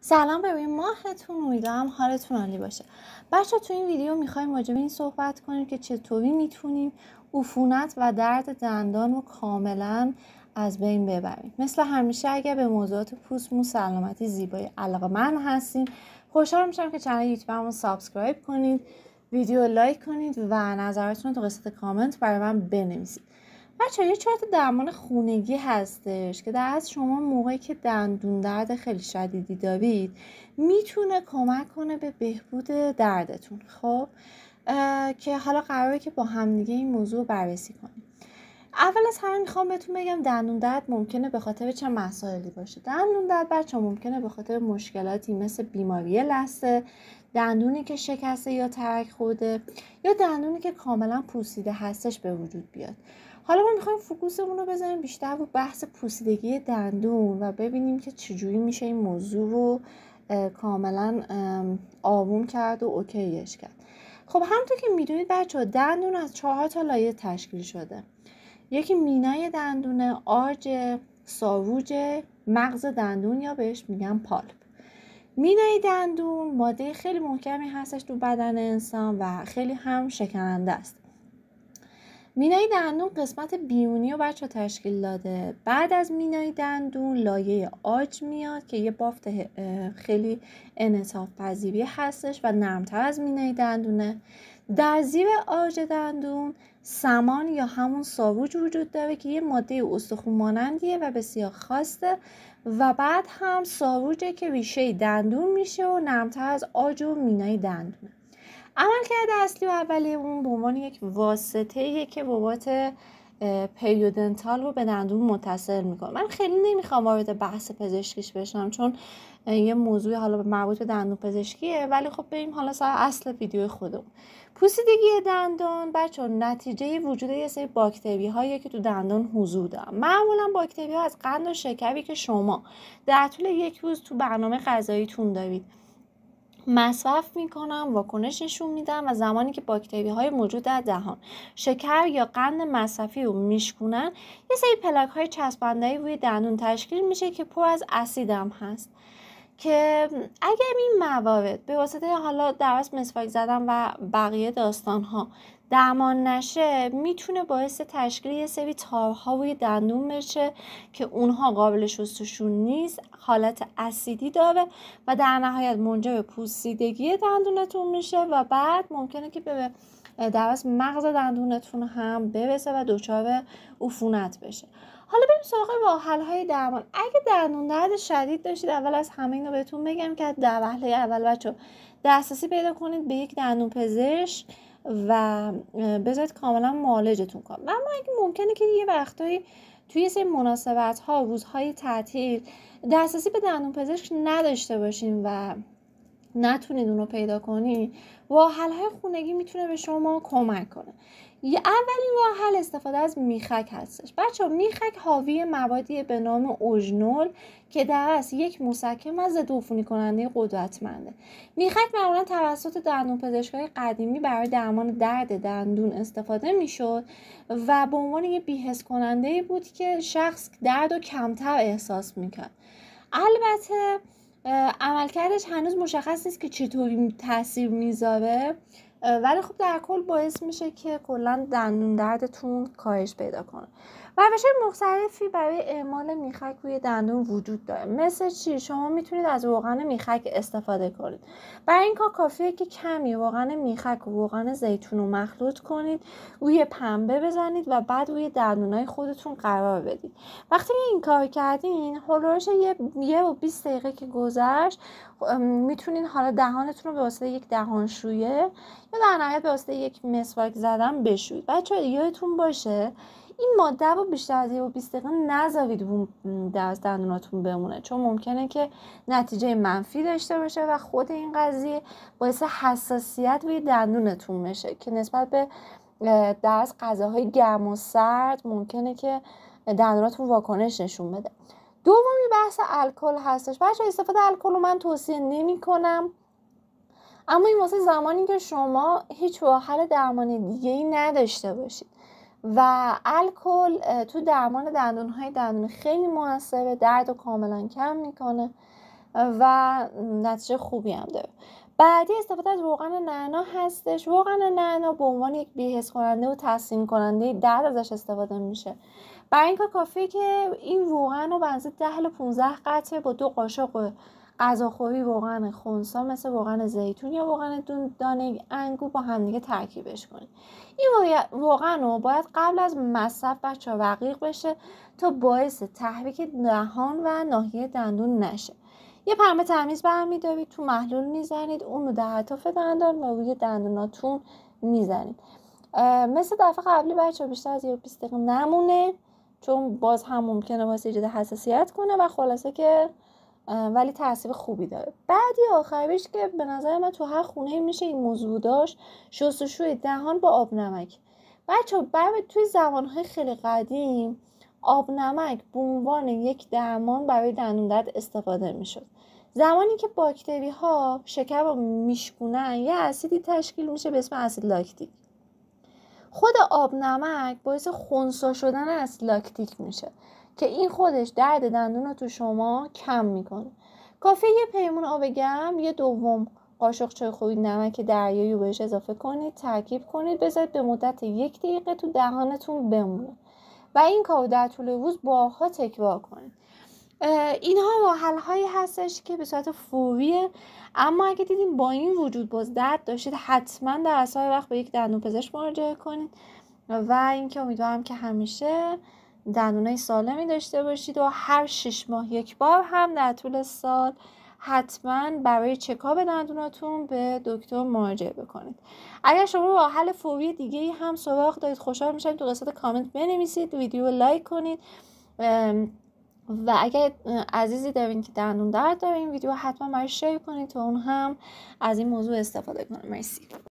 سلام به ماهتون امیدوارم حالتون عالی باشه بچه تو این ویدیو میخوایم راجع این صحبت کنیم که چطوری میتونیم عفونت و درد دندان رو کاملا از بین ببریم مثل همیشه اگر به موضوعات پوست مو سلامتی زیبایی علاقه من هستین خوشحال میشم که چنل یوتیوبمون سابسکرایب کنید ویدیو لایک کنید و نظراتتون تو قسمت کامنت برای من بنویسید بچه یه چارت درمان خونگی هستش که در از شما موقعی که دندون درد خیلی شدیدی دارید میتونه کمک کنه به بهبود دردتون خب که حالا قراره که با همدیگه این موضوع بررسی کنیم اول از همه میخوام بهتون بگم دندون درد ممکنه به خاطر چه مسائلی باشه دندون درد بچه ممکنه به خاطر مشکلاتی مثل بیماری لسه دندونی که شکسته یا ترک خورده یا دندونی که کاملا پوسیده هستش به وجود بیاد حالا ما میخوایم فکوسمون رو بذاریم بیشتر رو بحث پوسیدگی دندون و ببینیم که چجوری میشه این موضوع رو کاملا آبوم کرد و اوکیش کرد خب همونطور که میدونید بچه دندون از چهار تا لایه تشکیل شده یکی مینای دندونه آج ساووج مغز دندون یا بهش میگن پالپ مینای دندون ماده خیلی محکمی هستش تو بدن انسان و خیلی هم شکننده است مینای دندون قسمت بیونی و بچه تشکیل داده بعد از مینای دندون لایه آج میاد که یه بافت خیلی انصاف پذیری هستش و نرمتر از مینای دندونه در زیر آج دندون سمان یا همون ساروج وجود داره که یه ماده استخون مانندیه و بسیار خاصه و بعد هم ساروجه که ریشه دندون میشه و نرمتر از آج و مینای دندونه عملکرد اصلی و اولی اون به عنوان یک واسطه که بابات پیودنتال رو به دندون متصل میکنه من خیلی نمیخوام وارد بحث پزشکیش بشم چون یه موضوع حالا مربوط به دندون پزشکیه ولی خب بریم حالا سر اصل ویدیو خودم پوسیدگی دندان بچه نتیجه وجود یه سری باکتری هایی که تو دندون حضور دارن معمولا باکتری ها از قند و شکری که شما در طول یک روز تو برنامه غذاییتون دارید مصرف میکنم واکنش نشون میدم و زمانی که باکتری های موجود در دهان شکر یا قند مصرفی رو میشکونن یه سری پلاک های چسبنده روی دندون تشکیل میشه که پر از اسیدم هست که اگر این موارد به واسطه حالا درست مسواک زدم و بقیه داستان ها درمان نشه میتونه باعث تشکیل یه سری تارها و دندون بشه که اونها قابل شستشون نیست حالت اسیدی داره و در نهایت منجر به پوسیدگی دندونتون میشه و بعد ممکنه که به در مغز دندونتون هم برسه و دچار عفونت بشه حالا بریم سراغ راحل های درمان اگه دندون درد شدید داشتید اول از همه اینو بهتون بگم که در وهله اول بچه دسترسی پیدا کنید به یک دندون پزشک و بذارید کاملا معالجتون کن. و اما اگه ممکنه که یه وقتایی توی یه سری مناسبت ها روزهای تعطیل دسترسی به دندون پزشک نداشته باشیم و نتونید اون رو پیدا کنی واحل های خونگی میتونه به شما کمک کنه یه اولین واحل استفاده از میخک هستش بچه میخک حاوی موادی به نام اوژنول که در از یک مسکم از دوفونی کننده قدرتمنده میخک معمولا توسط دندون پزشکای قدیمی برای درمان درد دندون استفاده میشد و به عنوان یه بیهس کننده بود که شخص درد و کمتر احساس میکرد البته عملکردش هنوز مشخص نیست که چطوری تاثیر میذاره ولی خب در کل باعث میشه که کلا دندون دردتون کاهش پیدا کنه بشه مختلفی برای اعمال میخک روی دندون وجود داره مثل چی شما میتونید از روغن میخک استفاده کنید برای این کار کافیه که کمی روغن میخک و روغن زیتون رو مخلوط کنید روی پنبه بزنید و بعد روی دندونای خودتون قرار بدید وقتی این کار کردین هلوش یه, یه و 20 دقیقه که گذشت میتونین حالا دهانتون رو به واسطه یک دهانشویه یا در نهایت به یک مسواک زدن بشوید بچه یادتون باشه این ماده رو بیشتر از و 20 دقیقه نذارید دست دندوناتون بمونه چون ممکنه که نتیجه منفی داشته باشه و خود این قضیه باعث حساسیت روی دندونتون بشه که نسبت به دست غذاهای گرم و سرد ممکنه که دندوناتون واکنش نشون بده دومی بحث الکل هستش بچه استفاده الکل رو من توصیه نمی کنم اما این واسه زمانی که شما هیچ راحل درمان دیگه ای نداشته باشید و الکل تو درمان دندون های دندون خیلی موثره درد رو کاملا کم میکنه و نتیجه خوبی هم داره بعدی استفاده از روغن نعنا هستش روغن نعنا به عنوان یک بیهس کننده و تصمیم کننده درد ازش استفاده میشه برای این کار کافیه که این روغن رو بنزید 10 15 قطعه با دو قاشق غذاخوری روغن خونسا مثل روغن زیتون یا روغن دانه انگو با همدیگه ترکیبش کنید این روغن باید قبل از مصرف بچه رقیق بشه تا باعث تحریک دهان و ناحیه دندون نشه یه پرمه تمیز برمیدارید تو محلول میزنید اون رو در اطراف دندان و روی دندوناتون میزنید مثل دفعه قبلی بچه بیشتر از یه بیست نمونه چون باز هم ممکنه واسه ایجاد حساسیت کنه و خلاصه که ولی تاثیر خوبی داره بعدی آخرش که به نظر من تو هر خونه میشه این موضوع داشت شستشوی دهان با آب نمک بچه برای توی زمانهای خیلی قدیم آب نمک به عنوان یک درمان برای دندون درد استفاده میشد زمانی که باکتری ها شکر رو میشکونن یه اسیدی تشکیل میشه به اسم اسید لاکتیک خود آب نمک باعث خونسا شدن اسید لاکتیک میشه که این خودش درد دندون رو تو شما کم میکنه کافیه یه پیمون آب گرم یه دوم قاشق چای خوبی نمک دریایی رو بهش اضافه کنید ترکیب کنید بذارید به مدت یک دقیقه تو دهانتون بمونه و این کار در طول روز باها تکرار کنید اینها راحل هایی هستش که به صورت فوریه اما اگه دیدیم با این وجود باز درد داشتید حتما در اثر وقت به یک دندون پزشک مراجعه کنید و اینکه امیدوارم که همیشه دندونای سالمی داشته باشید و هر شش ماه یک بار هم در طول سال حتما برای چکاب دندوناتون به دکتر مراجعه بکنید اگر شما با حل فوری دیگه هم سراغ دارید خوشحال میشم تو قسمت کامنت بنویسید ویدیو رو لایک کنید و اگر عزیزی دارین که دندون درد داره این ویدیو حتما برای شیر کنید تا اون هم از این موضوع استفاده کنه مرسی